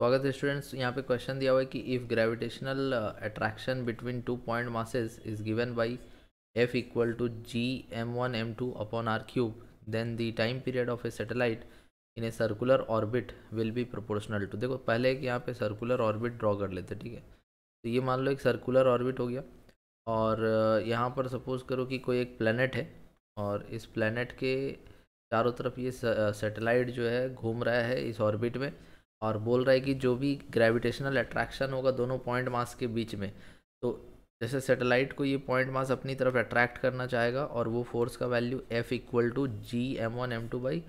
स्वागत है स्टूडेंट्स यहाँ पे क्वेश्चन दिया हुआ है कि if gravitational attraction between two point masses is given by F equal to G m one m two upon r cube then the time period of a satellite in a circular orbit will be proportional to देखो पहले एक यहाँ पे circular orbit draw कर लेते ठीक है तो ये मान लो एक सर्कुलर ऑर्बिट हो गया और uh, यहाँ पर सपोज करो कि कोई एक प्लानट है और इस प्लानट के चारों तरफ ये सेटेलाइट uh, जो है घूम रहा है इस ऑर्बिट में और बोल रहा है कि जो भी ग्रेविटेशनल अट्रैक्शन होगा दोनों पॉइंट मास के बीच में तो जैसे सेटेलाइट को ये पॉइंट मास अपनी तरफ अट्रैक्ट करना चाहेगा और वो फोर्स का value F equal to G m one m two by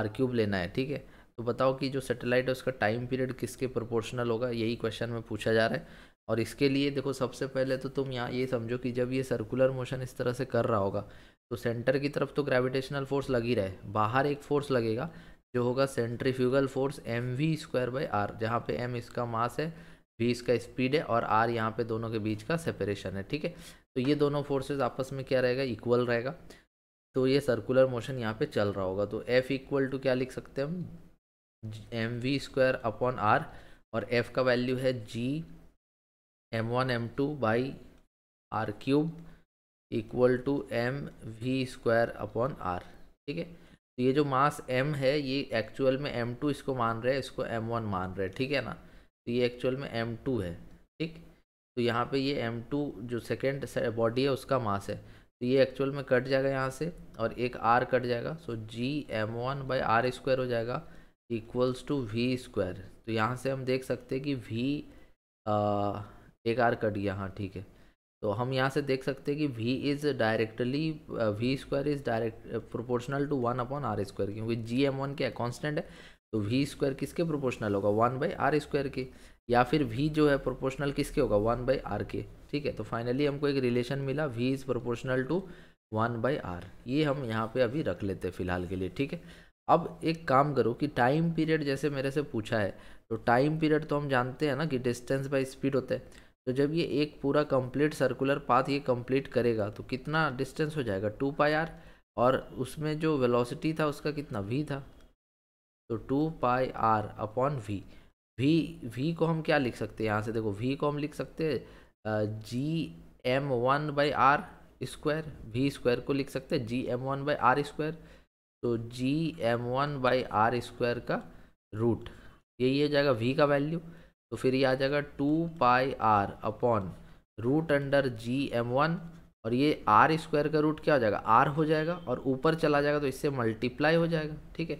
r cube लेना है ठीक है तो बताओ कि जो सेटेलाइट है उसका टाइम पीरियड किसके प्रोपोर्शनल होगा यही क्वेश्चन में पूछा जा रहा है और इसके लिए देखो सबसे पहले तो तुम यहाँ ये समझो कि जब ये सर्कुलर मोशन इस तरह से कर रहा होगा तो सेंटर की तरफ तो ग्रेविटेशनल फोर्स लग ही रहे बाहर एक फोर्स लगेगा जो होगा centrifugal force m v square by r जहाँ पे एम इसका मास है वी इसका स्पीड है और आर यहाँ पे दोनों के बीच का सेपरेशन है ठीक है तो ये दोनों फोर्सेज आपस में क्या रहेगा इक्वल रहेगा तो ये सर्कुलर मोशन यहाँ पे चल रहा होगा तो एफ इक्वल टू क्या लिख सकते हैं हम m v square upon r और एफ का वैल्यू है G m one m two by r cube equal to m v square upon r ठीक है तो ये जो मास m है ये एक्चुअल में m2 इसको मान रहे हैं इसको m1 मान रहे हैं ठीक है ना तो ये एक्चुअल में m2 है ठीक तो यहाँ पे ये m2 जो सेकेंड बॉडी है उसका मास है तो ये एक्चुअल में कट जाएगा यहाँ से और एक r कट जाएगा so G m one by r square हो जाएगा इक्वल्स टू वी स्क्वायर तो यहाँ से हम देख सकते हैं कि वी आ, एक आर कट गया हाँ ठीक है तो हम यहाँ से देख सकते हैं कि v is directly v square is direct proportional to one upon r square क्योंकि जी एम वन क्या कॉन्स्टेंट है तो वी स्क्वायर किसके प्रोपोर्शनल होगा वन बाई आर स्क्वायर के या फिर वी जो है प्रोपोर्शनल किसके होगा वन बाई आर के ठीक है तो फाइनली हमको एक रिलेशन मिला v is proportional to one by r ये हम यहाँ पे अभी रख लेते हैं फिलहाल के लिए ठीक है अब एक काम करो कि टाइम पीरियड जैसे मेरे से पूछा है तो टाइम पीरियड तो हम जानते हैं ना कि डिस्टेंस बाई स्पीड होता है तो जब ये एक पूरा कंप्लीट सर्कुलर पाथ ये कंप्लीट करेगा तो कितना डिस्टेंस हो जाएगा टू पाई आर और उसमें जो वेलोसिटी था उसका कितना वी था तो two pi r upon v v v को हम क्या लिख सकते हैं यहाँ से देखो वी को हम लिख सकते हैं G m one by r square v square को लिख सकते हैं G m one by r square तो G m one by r square का रूट यही हो जाएगा वी का वैल्यू तो फिर ये आ जाएगा two pi r upon root under G m one और ये आर स्क्वायर का रूट क्या हो जाएगा आर हो जाएगा और ऊपर चला जाएगा तो इससे मल्टीप्लाई हो जाएगा ठीक है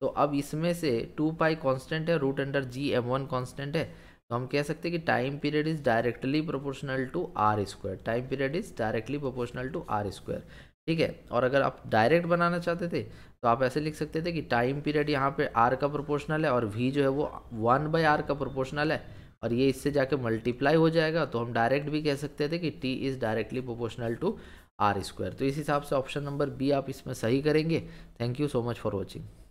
तो अब इसमें से टू पाई कॉन्स्टेंट है root under G m one constant है तो हम कह सकते हैं कि time period is directly proportional to r square time period is directly proportional to r square ठीक है और अगर आप डायरेक्ट बनाना चाहते थे तो आप ऐसे लिख सकते थे कि टाइम पीरियड यहाँ पे आर का प्रोपोर्शनल है और वी जो है वो वन बाई आर का प्रोपोर्शनल है और ये इससे जाके मल्टीप्लाई हो जाएगा तो हम डायरेक्ट भी कह सकते थे कि T is directly proportional to r square तो इस हिसाब से ऑप्शन नंबर बी आप इसमें सही करेंगे thank you so much for watching